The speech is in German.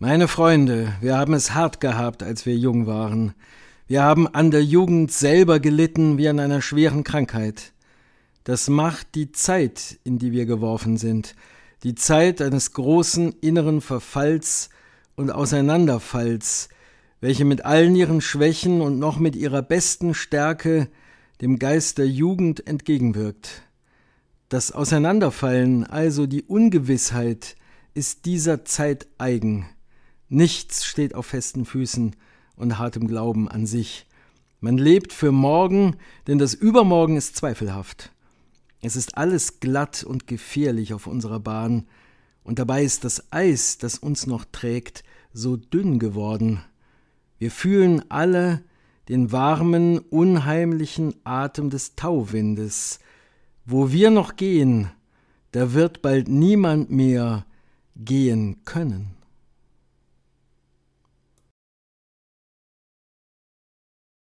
Meine Freunde, wir haben es hart gehabt, als wir jung waren. Wir haben an der Jugend selber gelitten wie an einer schweren Krankheit. Das macht die Zeit, in die wir geworfen sind, die Zeit eines großen inneren Verfalls und Auseinanderfalls, welche mit allen ihren Schwächen und noch mit ihrer besten Stärke dem Geist der Jugend entgegenwirkt. Das Auseinanderfallen, also die Ungewissheit, ist dieser Zeit eigen. Nichts steht auf festen Füßen und hartem Glauben an sich. Man lebt für morgen, denn das Übermorgen ist zweifelhaft. Es ist alles glatt und gefährlich auf unserer Bahn, und dabei ist das Eis, das uns noch trägt, so dünn geworden. Wir fühlen alle den warmen, unheimlichen Atem des Tauwindes. Wo wir noch gehen, da wird bald niemand mehr gehen können.